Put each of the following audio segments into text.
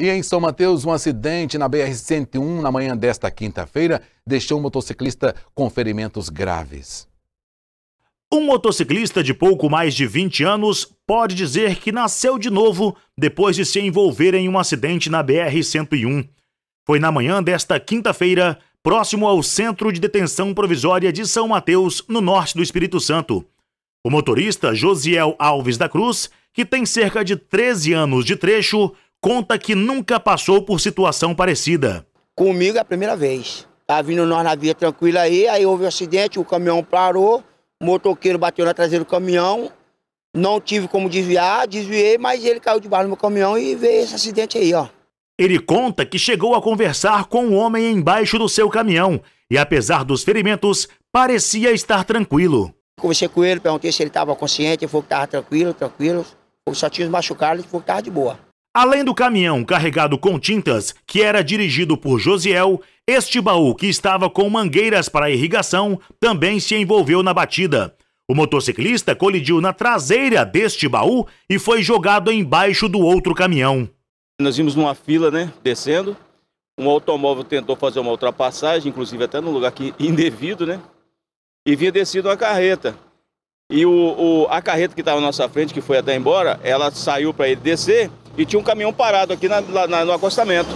E em São Mateus, um acidente na BR-101 na manhã desta quinta-feira deixou um motociclista com ferimentos graves. Um motociclista de pouco mais de 20 anos pode dizer que nasceu de novo depois de se envolver em um acidente na BR-101. Foi na manhã desta quinta-feira, próximo ao Centro de Detenção Provisória de São Mateus, no norte do Espírito Santo. O motorista Josiel Alves da Cruz, que tem cerca de 13 anos de trecho, conta que nunca passou por situação parecida. Comigo é a primeira vez. Tá vindo nós na via tranquila aí, aí houve um acidente, o caminhão parou, o motoqueiro bateu na traseira do caminhão, não tive como desviar, desviei, mas ele caiu debaixo do meu caminhão e veio esse acidente aí, ó. Ele conta que chegou a conversar com um homem embaixo do seu caminhão e, apesar dos ferimentos, parecia estar tranquilo. Conversei com ele, perguntei se ele estava consciente, ele falou que estava tranquilo, tranquilo. Só tinha os machucados, ele falou que estava de boa. Além do caminhão carregado com tintas, que era dirigido por Josiel, este baú que estava com mangueiras para irrigação também se envolveu na batida. O motociclista colidiu na traseira deste baú e foi jogado embaixo do outro caminhão. Nós vimos numa fila, né, descendo. Um automóvel tentou fazer uma ultrapassagem, inclusive até num lugar que indevido, né? E vinha descido uma carreta. E o, o a carreta que estava na nossa frente, que foi até embora, ela saiu para ele descer e tinha um caminhão parado aqui na, na, no acostamento.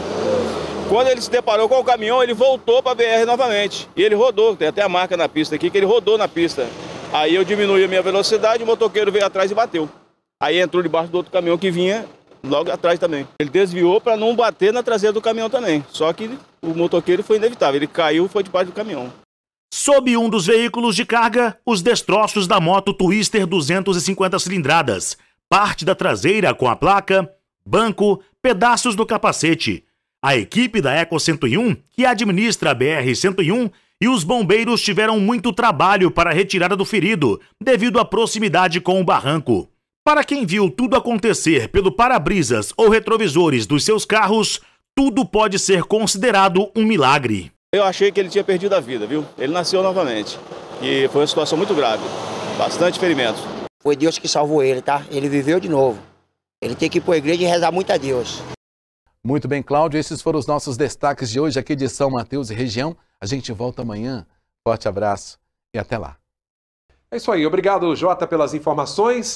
Quando ele se deparou com o caminhão, ele voltou para a BR novamente. E ele rodou, tem até a marca na pista aqui, que ele rodou na pista. Aí eu diminui a minha velocidade, o motoqueiro veio atrás e bateu. Aí entrou debaixo do outro caminhão que vinha logo atrás também. Ele desviou para não bater na traseira do caminhão também. Só que o motoqueiro foi inevitável, ele caiu foi debaixo do caminhão. Sob um dos veículos de carga, os destroços da moto Twister 250 cilindradas, parte da traseira com a placa banco, pedaços do capacete. A equipe da Eco 101, que administra a BR-101, e os bombeiros tiveram muito trabalho para a retirada do ferido, devido à proximidade com o barranco. Para quem viu tudo acontecer pelo para-brisas ou retrovisores dos seus carros, tudo pode ser considerado um milagre. Eu achei que ele tinha perdido a vida, viu? Ele nasceu novamente. E foi uma situação muito grave. Bastante ferimento. Foi Deus que salvou ele, tá? Ele viveu de novo. Ele tem que ir para a igreja e rezar muito a Deus. Muito bem, Cláudio. Esses foram os nossos destaques de hoje aqui de São Mateus e região. A gente volta amanhã. Forte abraço e até lá. É isso aí. Obrigado, Jota, pelas informações.